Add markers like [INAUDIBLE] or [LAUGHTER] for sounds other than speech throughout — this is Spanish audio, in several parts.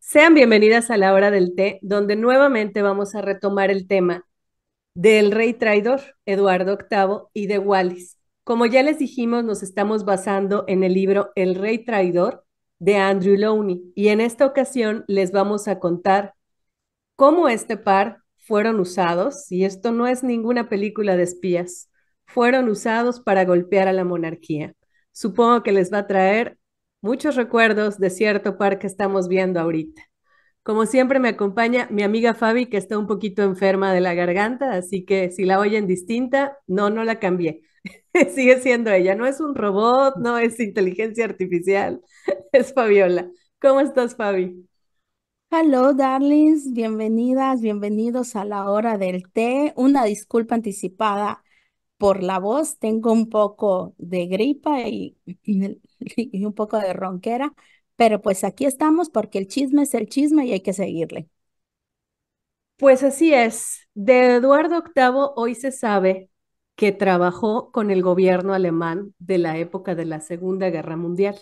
Sean bienvenidas a la hora del té, donde nuevamente vamos a retomar el tema del rey traidor, Eduardo VIII, y de Wallis. Como ya les dijimos, nos estamos basando en el libro El rey traidor de Andrew Lowney, y en esta ocasión les vamos a contar cómo este par fueron usados, y esto no es ninguna película de espías, fueron usados para golpear a la monarquía. Supongo que les va a traer muchos recuerdos de cierto par que estamos viendo ahorita. Como siempre me acompaña mi amiga Fabi, que está un poquito enferma de la garganta, así que si la oyen distinta, no, no la cambié. [LAUGHS] Sigue siendo ella, no es un robot, no es inteligencia artificial, [LAUGHS] es Fabiola. ¿Cómo estás, Fabi? Hello, darlings, bienvenidas, bienvenidos a la hora del té. Una disculpa anticipada por la voz, tengo un poco de gripa [LAUGHS] y, un poco de ronquera, pero pues aquí estamos porque el chisme es el chisme y hay que seguirle. Pues así es, de Eduardo VIII hoy se sabe que trabajó con el gobierno alemán de la época de la Segunda Guerra Mundial.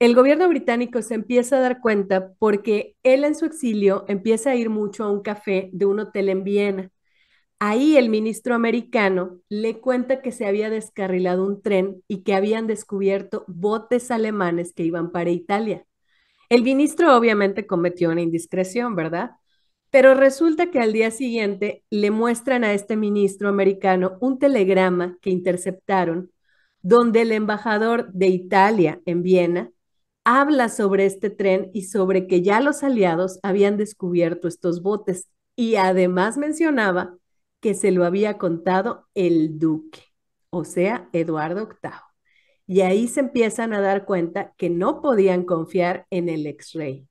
El gobierno británico se empieza a dar cuenta porque él en su exilio empieza a ir mucho a un café de un hotel en Viena. Ahí el ministro americano le cuenta que se había descarrilado un tren y que habían descubierto botes alemanes que iban para Italia. El ministro obviamente cometió una indiscreción, ¿verdad? Pero resulta que al día siguiente le muestran a este ministro americano un telegrama que interceptaron donde el embajador de Italia en Viena habla sobre este tren y sobre que ya los aliados habían descubierto estos botes y además mencionaba que se lo había contado el duque, o sea, Eduardo VIII. Y ahí se empiezan a dar cuenta que no podían confiar en el ex rey.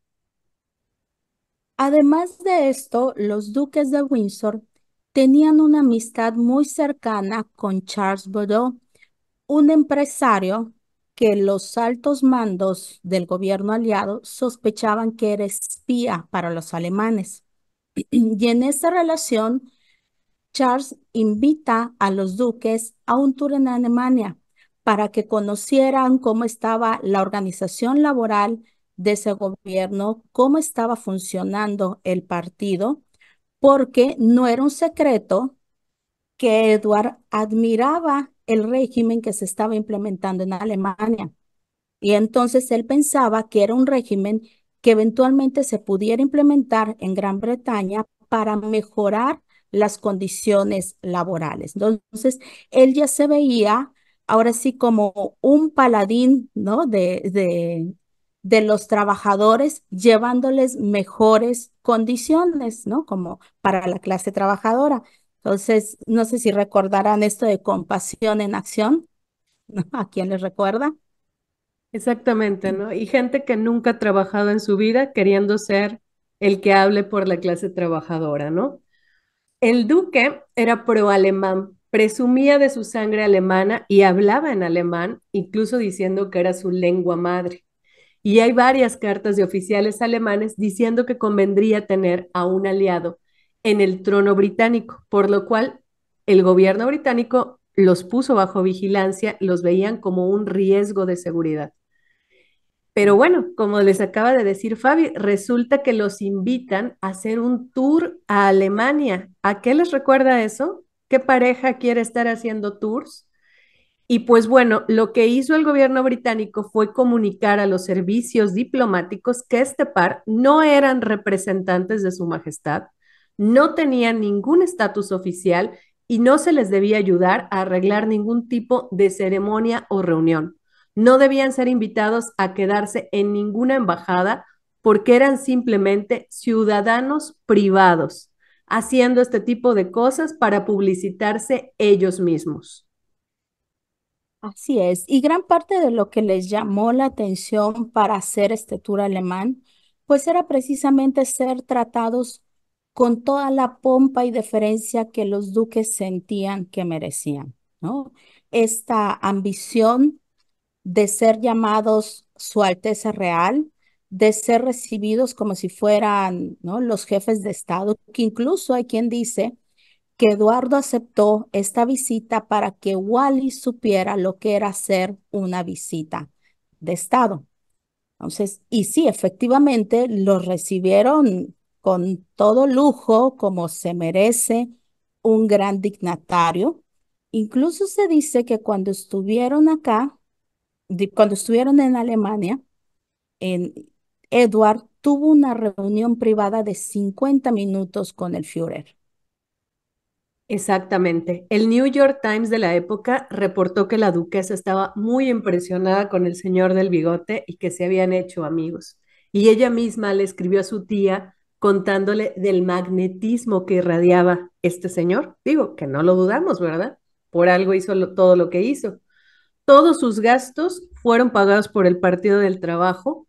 Además de esto, los duques de Windsor tenían una amistad muy cercana con Charles Bordeaux, un empresario que los altos mandos del gobierno aliado sospechaban que era espía para los alemanes. [CLEARS THROAT] Y en esta relación, Charles invita a los duques a un tour en Alemania para que conocieran cómo estaba la organización laboral de ese gobierno, cómo estaba funcionando el partido, porque no era un secreto que Edward admiraba el régimen que se estaba implementando en Alemania. Y entonces él pensaba que era un régimen que eventualmente se pudiera implementar en Gran Bretaña para mejorar las condiciones laborales. Entonces, él ya se veía ahora sí como un paladín, ¿no? De, de, de los trabajadores, llevándoles mejores condiciones, ¿no? Como para la clase trabajadora. Entonces, no sé si recordarán esto de compasión en acción. ¿A quién les recuerda? Exactamente, ¿no? Y gente que nunca ha trabajado en su vida queriendo ser el que hable por la clase trabajadora, ¿no? El duque era pro-alemán, presumía de su sangre alemana y hablaba en alemán, incluso diciendo que era su lengua madre. Y hay varias cartas de oficiales alemanes diciendo que convendría tener a un aliado en el trono británico, por lo cual el gobierno británico los puso bajo vigilancia, los veían como un riesgo de seguridad. Pero bueno, como les acaba de decir Fabi, resulta que los invitan a hacer un tour a Alemania. ¿A qué les recuerda eso? ¿Qué pareja quiere estar haciendo tours? Y pues bueno, lo que hizo el gobierno británico fue comunicar a los servicios diplomáticos que este par no eran representantes de su majestad, no tenían ningún estatus oficial y no se les debía ayudar a arreglar ningún tipo de ceremonia o reunión. No debían ser invitados a quedarse en ninguna embajada porque eran simplemente ciudadanos privados, haciendo este tipo de cosas para publicitarse ellos mismos. Así es, y gran parte de lo que les llamó la atención para hacer este tour alemán, pues era precisamente ser tratados con toda la pompa y deferencia que los duques sentían que merecían. ¿no? Esta ambición de ser llamados Su Alteza Real, de ser recibidos como si fueran ¿no? los jefes de Estado, que incluso hay quien dice que Eduardo aceptó esta visita para que Wally supiera lo que era ser una visita de Estado. Entonces, y sí, efectivamente, los recibieron con todo lujo como se merece un gran dignatario. Incluso se dice que cuando estuvieron acá, cuando estuvieron en Alemania, en Edward tuvo una reunión privada de 50 minutos con el Führer. Exactamente. El New York Times de la época reportó que la duquesa estaba muy impresionada con el señor del bigote y que se habían hecho amigos. Y ella misma le escribió a su tía contándole del magnetismo que irradiaba este señor. Digo, que no lo dudamos, ¿verdad? Por algo hizo todo lo que hizo. Todos sus gastos fueron pagados por el Partido del Trabajo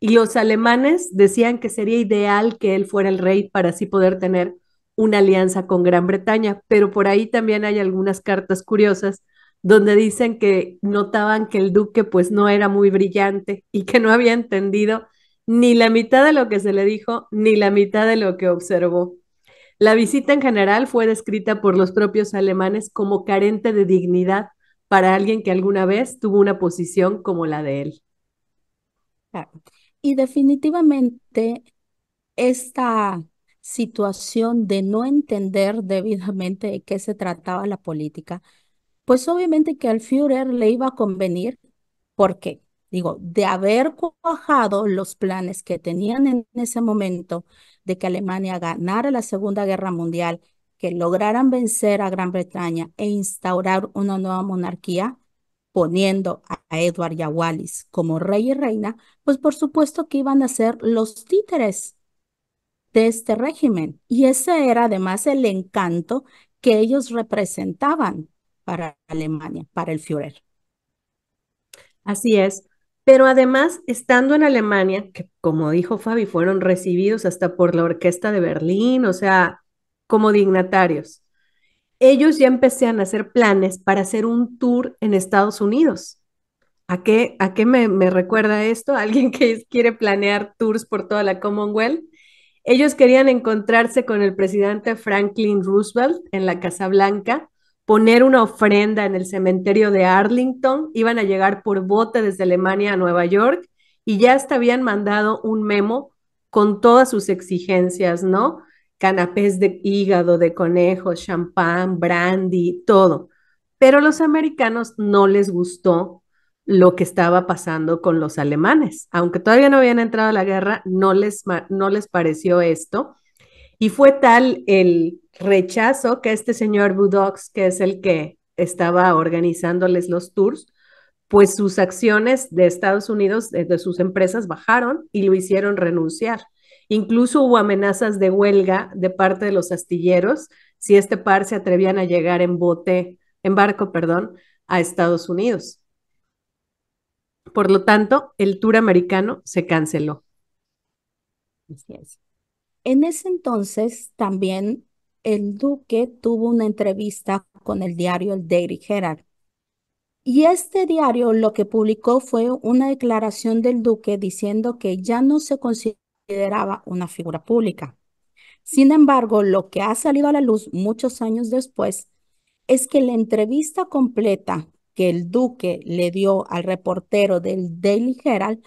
y los alemanes decían que sería ideal que él fuera el rey para así poder tener una alianza con Gran Bretaña, pero por ahí también hay algunas cartas curiosas donde dicen que notaban que el duque pues no era muy brillante y que no había entendido ni la mitad de lo que se le dijo, ni la mitad de lo que observó. La visita en general fue descrita por los propios alemanes como carente de dignidad para alguien que alguna vez tuvo una posición como la de él. Y definitivamente esta situación de no entender debidamente de qué se trataba la política, pues obviamente que al Führer le iba a convenir, ¿por qué? digo, de haber cuajado los planes que tenían en ese momento de que Alemania ganara la Segunda Guerra Mundial, que lograran vencer a Gran Bretaña e instaurar una nueva monarquía, poniendo a Edward y a Wallis como rey y reina, pues por supuesto que iban a ser los títeres de este régimen. Y ese era además el encanto que ellos representaban para Alemania, para el Führer. Así es. Pero además, estando en Alemania, que como dijo Fabi, fueron recibidos hasta por la Orquesta de Berlín, o sea, como dignatarios, ellos ya empezaron a hacer planes para hacer un tour en Estados Unidos. ¿A qué, a qué me, me recuerda esto? [LAUGHS] Alguien que quiere planear tours por toda la Commonwealth. Ellos querían encontrarse con el presidente Franklin Roosevelt en la Casa Blanca poner una ofrenda en el cementerio de Arlington, iban a llegar por bote desde Alemania a Nueva York y ya hasta habían mandado un memo con todas sus exigencias, ¿no? Canapés de hígado, de conejo, champán, brandy, todo. Pero los americanos no les gustó lo que estaba pasando con los alemanes. Aunque todavía no habían entrado a la guerra, no les, no les pareció esto. Y fue tal el, rechazo que este señor Budox, que es el que estaba organizándoles los tours, pues sus acciones de Estados Unidos, de, sus empresas, bajaron y lo hicieron renunciar. Incluso hubo amenazas de huelga de parte de los astilleros si este par se atrevían a llegar en bote, en barco, perdón, a Estados Unidos. Por lo tanto, el tour americano se canceló. Así es. En ese entonces también el duque tuvo una entrevista con el diario El Daily Herald. Y este diario lo que publicó fue una declaración del duque diciendo que ya no se consideraba una figura pública. Sin embargo, lo que ha salido a la luz muchos años después es que la entrevista completa que el duque le dio al reportero del Daily Herald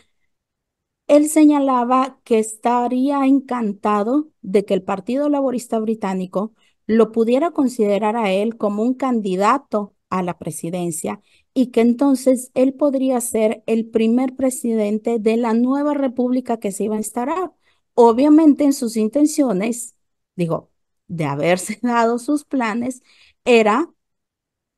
él señalaba que estaría encantado de que el Partido Laborista Británico lo pudiera considerar a él como un candidato a la presidencia y que entonces él podría ser el primer presidente de la nueva república que se iba a instalar. Obviamente en sus intenciones, digo, de haberse [LAUGHS] dado sus planes, era,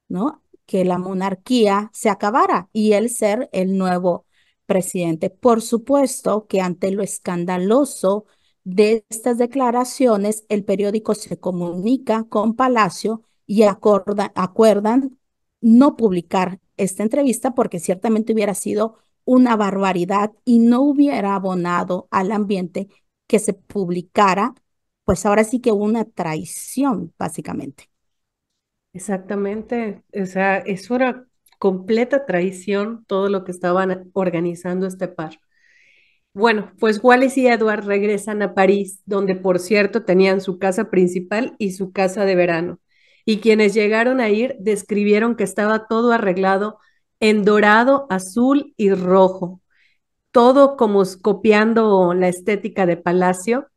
¿no? Que la monarquía se acabara y él ser el nuevo presidente. Por supuesto que ante lo escandaloso de estas declaraciones, el periódico se comunica con Palacio y acuerdan no publicar esta entrevista porque ciertamente hubiera sido una barbaridad y no hubiera abonado al ambiente que se publicara, pues ahora sí que una traición, básicamente. Exactamente, o sea, eso era completa traición todo lo que estaban organizando este par. Bueno, pues Wallace y Edward regresan a París, donde por cierto tenían su casa principal y su casa de verano. Y quienes llegaron a ir describieron que estaba todo arreglado en dorado, azul y rojo, todo como copiando la estética de palacio,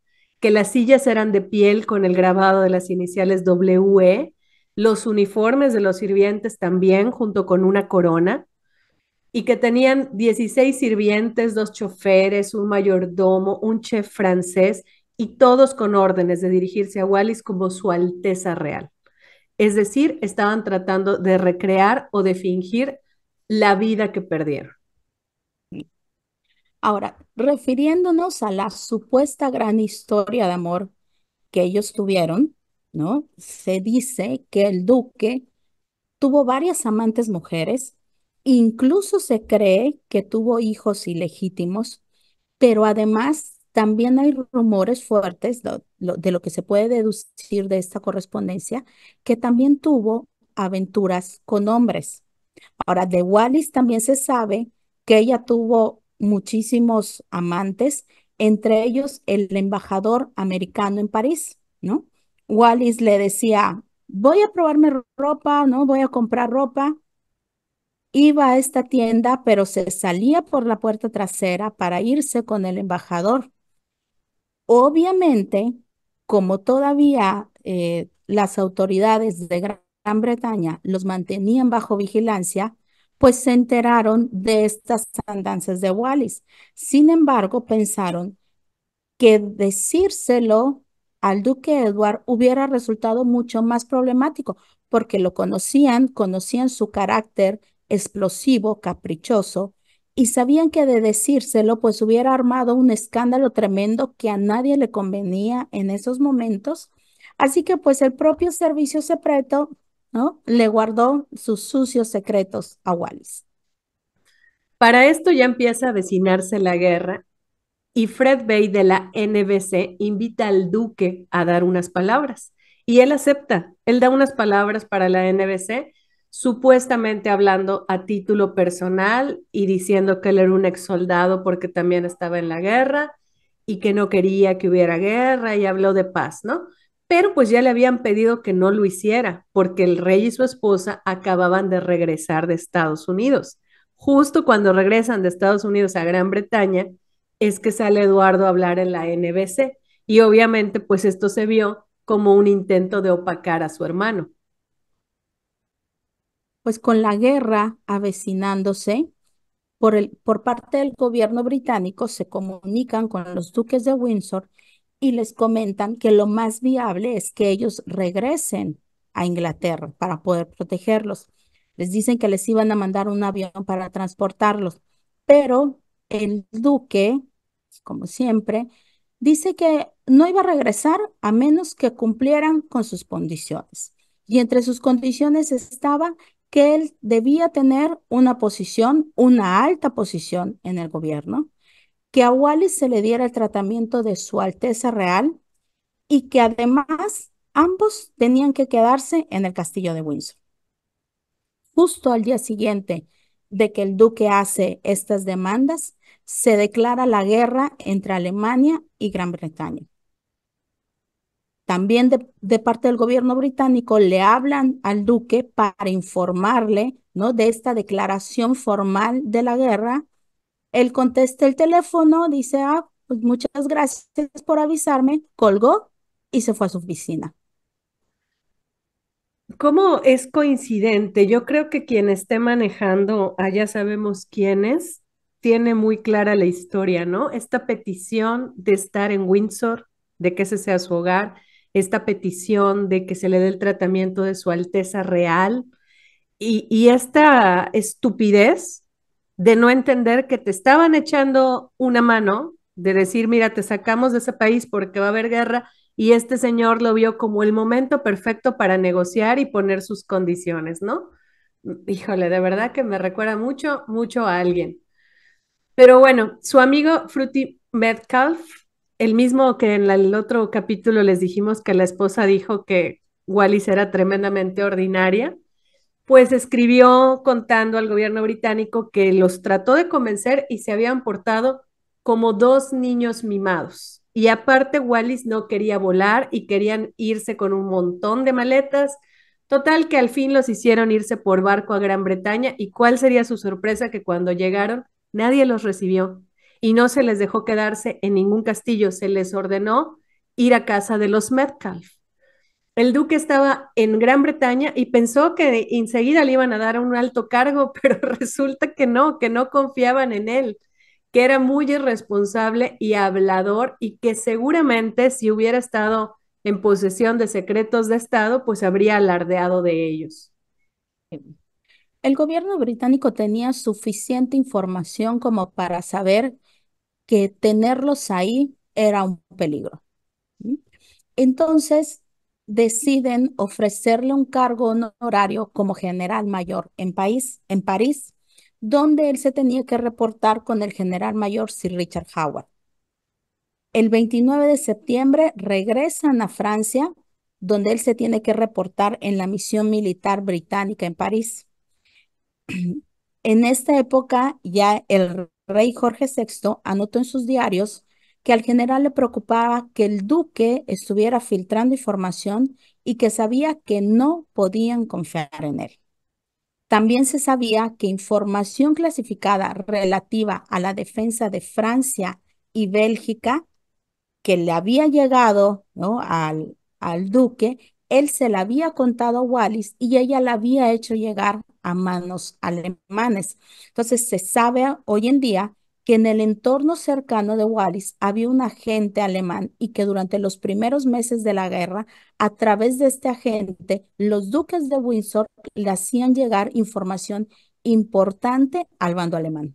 que las sillas eran de piel con el grabado de las iniciales WE los uniformes de los sirvientes también, junto con una corona, y que tenían 16 sirvientes, dos choferes, un mayordomo, un chef francés, y todos con órdenes de dirigirse a Wallis como Su Alteza Real. Es decir, estaban tratando de recrear o de fingir la vida que perdieron. Ahora, refiriéndonos a la supuesta gran historia de amor que ellos tuvieron, se dice que el duque tuvo varias amantes mujeres, incluso se cree que tuvo hijos ilegítimos, pero además también hay rumores fuertes de lo que se puede deducir de esta correspondencia, que también tuvo aventuras con hombres. Ahora, de Wallis también se sabe que ella tuvo muchísimos amantes, entre ellos el embajador americano en París, ¿no? Wallis le decía, voy a probarme ropa, ¿no? Voy a comprar ropa. Iba a esta tienda, pero se salía por la puerta trasera para irse con el embajador. Obviamente, como todavía eh, las autoridades de Gran Bretaña los mantenían bajo vigilancia, pues se enteraron de estas andanzas de Wallis. Sin embargo, pensaron que decírselo al duque Edward hubiera resultado mucho más problemático, porque lo conocían, conocían su carácter explosivo, caprichoso, y sabían que de decírselo, pues hubiera armado un escándalo tremendo que a nadie le convenía en esos momentos. Así que pues el propio servicio secreto, ¿no? Le guardó sus sucios secretos a Wallis. Para esto ya empieza a vecinarse la guerra y Fred Bay de la NBC invita al duque a dar unas palabras y él acepta, él da unas palabras para la NBC, supuestamente hablando a título personal y diciendo que él era un ex soldado porque también estaba en la guerra y que no quería que hubiera guerra y habló de paz, ¿no? Pero pues ya le habían pedido que no lo hiciera porque el rey y su esposa acababan de regresar de Estados Unidos. Justo cuando regresan de Estados Unidos a Gran Bretaña, es que sale Eduardo a hablar en la NBC y obviamente pues esto se vio como un intento de opacar a su hermano. Pues con la guerra avecinándose, por, el, por parte del gobierno británico se comunican con los duques de Windsor y les comentan que lo más viable es que ellos regresen a Inglaterra para poder protegerlos. Les dicen que les iban a mandar un avión para transportarlos, pero el duque, como siempre, dice que no iba a regresar a menos que cumplieran con sus condiciones. Y entre sus condiciones estaba que él debía tener una posición, una alta posición en el gobierno, que a Wallis se le diera el tratamiento de Su Alteza Real y que además ambos tenían que quedarse en el castillo de Windsor. Justo al día siguiente de que el duque hace estas demandas, se declara la guerra entre Alemania y Gran Bretaña. También de, parte del gobierno británico le hablan al duque para informarle ¿no? de esta declaración formal de la guerra. Él contesta el teléfono, dice, ah, pues muchas gracias por avisarme, colgó y se fue a su oficina. ¿Cómo es coincidente? Yo creo que quien esté manejando, allá ah, sabemos quién es, tiene muy clara la historia, ¿no? Esta petición de estar en Windsor, de que ese sea su hogar, esta petición de que se le dé el tratamiento de su Alteza Real y esta estupidez de no entender que te estaban echando una mano, de decir, mira, te sacamos de ese país porque va a haber guerra y este señor lo vio como el momento perfecto para negociar y poner sus condiciones, ¿no? Mm, híjole, de verdad que me recuerda mucho, mucho a alguien. Pero bueno, su amigo Fruity Metcalf, el mismo que en el otro capítulo les dijimos que la esposa dijo que Wallis era tremendamente ordinaria, pues escribió contando al gobierno británico que los trató de convencer y se habían portado como dos niños mimados. Y aparte, Wallis no quería volar y querían irse con un montón de maletas. Total que al fin los hicieron irse por barco a Gran Bretaña y cuál sería su sorpresa que cuando llegaron nadie los recibió y no se les dejó quedarse en ningún castillo, se les ordenó ir a casa de los Metcalf. El duque estaba en Gran Bretaña y pensó que enseguida le iban a dar un alto cargo, [LAUGHS] pero resulta que no, que no confiaban en él que era muy irresponsable y hablador y que seguramente si hubiera estado en posesión de secretos de Estado, pues habría alardeado de ellos. El gobierno británico tenía suficiente información como para saber que tenerlos ahí era un peligro. Entonces deciden ofrecerle un cargo honorario como general mayor en, en París donde él se tenía que reportar con el general mayor Sir Richard Howard. El 29 de septiembre regresan a Francia, donde él se tiene que reportar en la misión militar británica en París. [CLEARS THROAT] En esta época ya el rey Jorge VI anotó en sus diarios que al general le preocupaba que el duque estuviera filtrando información y que sabía que no podían confiar en él. También se sabía que información clasificada relativa a la defensa de Francia y Bélgica que le había llegado ¿no? al, al duque, él se la había contado a Wallis y ella la había hecho llegar a manos alemanes. Entonces se sabe hoy en día que en el entorno cercano de Wallis había un agente alemán y que durante los primeros meses de la guerra, a través de este agente, los duques de Windsor le hacían llegar información importante al bando alemán.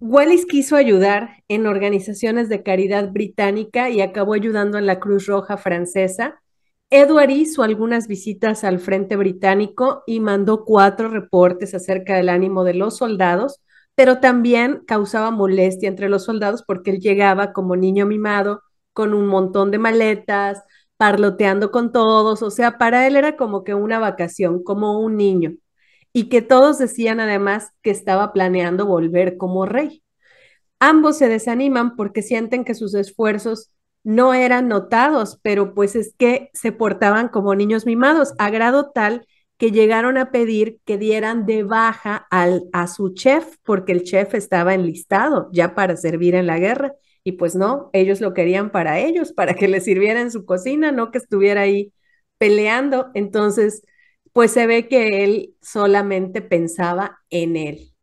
Wallis quiso ayudar en organizaciones de caridad británica y acabó ayudando en la Cruz Roja francesa. Edward hizo algunas visitas al frente británico y mandó cuatro reportes acerca del ánimo de los soldados pero también causaba molestia entre los soldados porque él llegaba como niño mimado con un montón de maletas, parloteando con todos, o sea, para él era como que una vacación, como un niño, y que todos decían además que estaba planeando volver como rey. Ambos se desaniman porque sienten que sus esfuerzos no eran notados, pero pues es que se portaban como niños mimados, a grado tal que llegaron a pedir que dieran de baja al, a su chef, porque el chef estaba enlistado ya para servir en la guerra. Y pues no, ellos lo querían para ellos, para que le sirviera en su cocina, no que estuviera ahí peleando. Entonces, pues se ve que él solamente pensaba en él.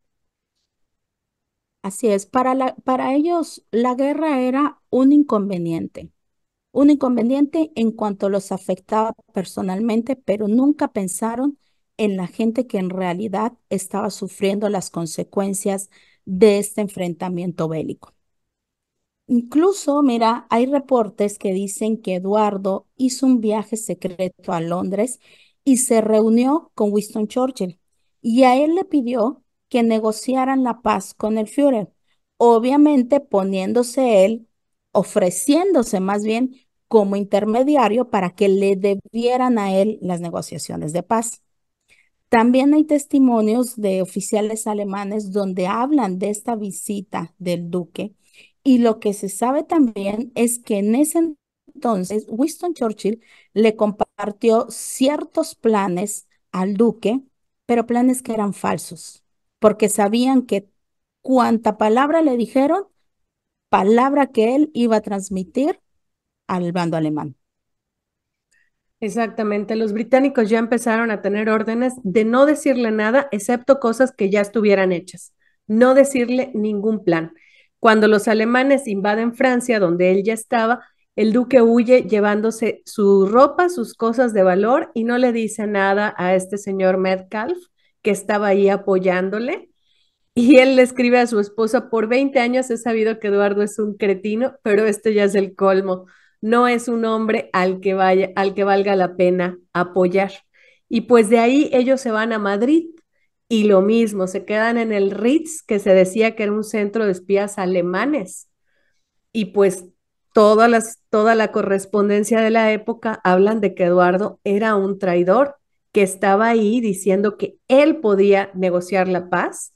Así es, para, la, para ellos la guerra era un inconveniente un inconveniente en cuanto los afectaba personalmente, pero nunca pensaron en la gente que en realidad estaba sufriendo las consecuencias de este enfrentamiento bélico. Incluso, mira, hay reportes que dicen que Eduardo hizo un viaje secreto a Londres y se reunió con Winston Churchill y a él le pidió que negociaran la paz con el Führer, obviamente poniéndose él, ofreciéndose más bien como intermediario para que le debieran a él las negociaciones de paz. También hay testimonios de oficiales alemanes donde hablan de esta visita del duque y lo que se sabe también es que en ese entonces Winston Churchill le compartió ciertos planes al duque, pero planes que eran falsos, porque sabían que cuanta palabra le dijeron, palabra que él iba a transmitir al bando alemán. Exactamente, los británicos ya empezaron a tener órdenes de no decirle nada, excepto cosas que ya estuvieran hechas, no decirle ningún plan. Cuando los alemanes invaden Francia, donde él ya estaba, el duque huye llevándose su ropa, sus cosas de valor y no le dice nada a este señor Metcalf, que estaba ahí apoyándole. Y él le escribe a su esposa, por 20 años he sabido que Eduardo es un cretino, pero esto ya es el colmo no es un hombre al que, vaya, al que valga la pena apoyar. Y pues de ahí ellos se van a Madrid y lo mismo, se quedan en el Ritz, que se decía que era un centro de espías alemanes. Y pues todas las, toda la correspondencia de la época hablan de que Eduardo era un traidor, que estaba ahí diciendo que él podía negociar la paz,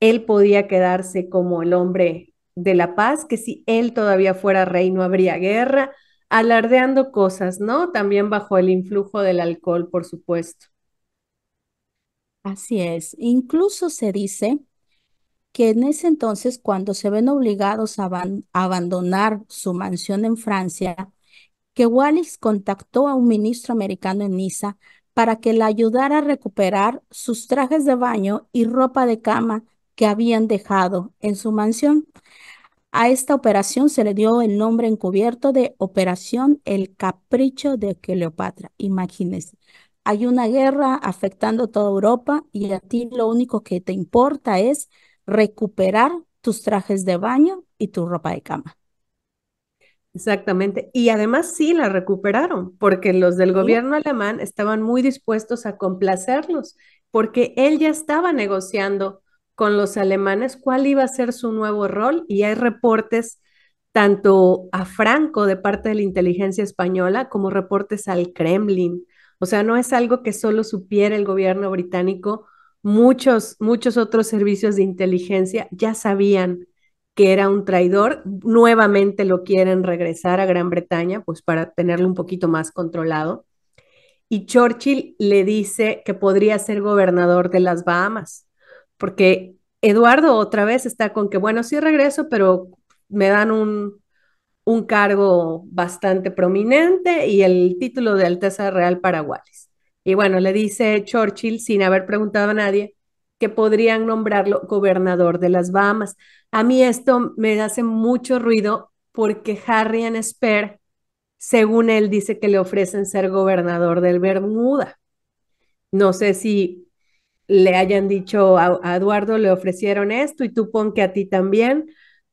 él podía quedarse como el hombre de la paz, que si él todavía fuera rey no habría guerra, alardeando cosas, ¿no? También bajo el influjo del alcohol, por supuesto. Así es. Incluso se dice que en ese entonces, cuando se ven obligados a, abandonar su mansión en Francia, que Wallis contactó a un ministro americano en Niza para que la ayudara a recuperar sus trajes de baño y ropa de cama que habían dejado en su mansión. A esta operación se le dio el nombre encubierto de Operación El Capricho de Cleopatra. Imagínense, hay una guerra afectando toda Europa y a ti lo único que te importa es recuperar tus trajes de baño y tu ropa de cama. Exactamente. Y además sí la recuperaron, porque los del gobierno alemán estaban muy dispuestos a complacerlos, porque él ya estaba negociando con los alemanes cuál iba a ser su nuevo rol y hay reportes tanto a Franco de parte de la inteligencia española como reportes al Kremlin. O sea, no es algo que solo supiera el gobierno británico, muchos, muchos otros servicios de inteligencia ya sabían que era un traidor, nuevamente lo quieren regresar a Gran Bretaña, pues para tenerlo un poquito más controlado. Y Churchill le dice que podría ser gobernador de las Bahamas porque Eduardo otra vez está con que, bueno, sí regreso, pero me dan un, un cargo bastante prominente y el título de Alteza Real Paraguay. Y bueno, le dice Churchill, sin haber preguntado a nadie, que podrían nombrarlo gobernador de las Bahamas. A mí esto me hace mucho ruido porque Harry and Spear, según él, dice que le ofrecen ser gobernador del Bermuda. No sé si le hayan dicho a, Eduardo, le ofrecieron esto y tú pon que a ti también.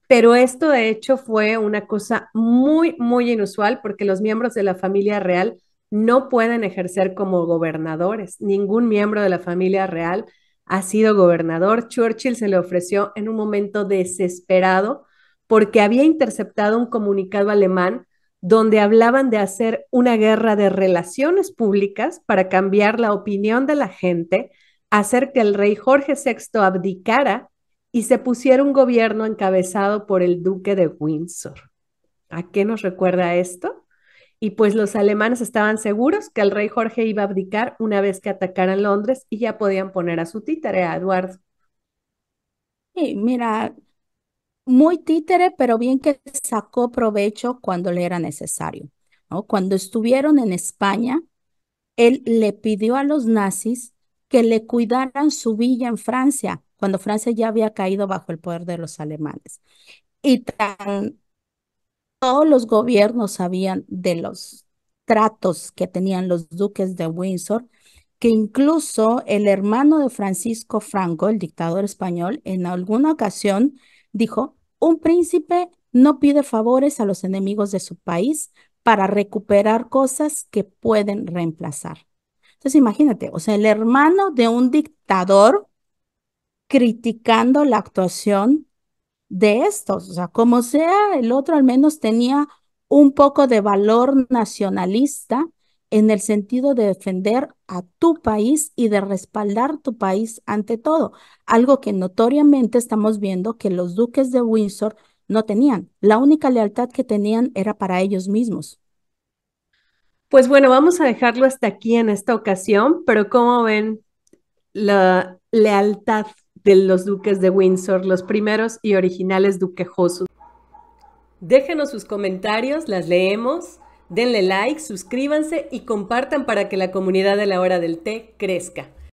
Pero esto de hecho fue una cosa muy, muy inusual porque los miembros de la familia real no pueden ejercer como gobernadores. Ningún miembro de la familia real ha sido gobernador. Churchill se le ofreció en un momento desesperado porque había interceptado un comunicado alemán donde hablaban de hacer una guerra de relaciones públicas para cambiar la opinión de la gente hacer que el rey Jorge VI abdicara y se pusiera un gobierno encabezado por el duque de Windsor. ¿A qué nos recuerda esto? Y pues los alemanes estaban seguros que el rey Jorge iba a abdicar una vez que atacaran Londres y ya podían poner a su títere, a Eduardo. Sí, mira, muy títere, pero bien que sacó provecho cuando le era necesario. Cuando estuvieron en España, él le pidió a los nazis que le cuidaran su villa en Francia, cuando Francia ya había caído bajo el poder de los alemanes. Y tan, todos los gobiernos sabían de los tratos que tenían los duques de Windsor, que incluso el hermano de Francisco Franco, el dictador español, en alguna ocasión dijo, un príncipe no pide favores a los enemigos de su país para recuperar cosas que pueden reemplazar. Entonces imagínate, o sea, el hermano de un dictador criticando la actuación de estos, o sea, como sea, el otro al menos tenía un poco de valor nacionalista en el sentido de defender a tu país y de respaldar tu país ante todo, algo que notoriamente estamos viendo que los duques de Windsor no tenían. La única lealtad que tenían era para ellos mismos. Pues bueno, vamos a dejarlo hasta aquí en esta ocasión, pero como ven la lealtad de los duques de Windsor, los primeros y originales duquejosos? Déjenos sus comentarios, las leemos, denle like, suscríbanse y compartan para que la comunidad de la hora del té crezca.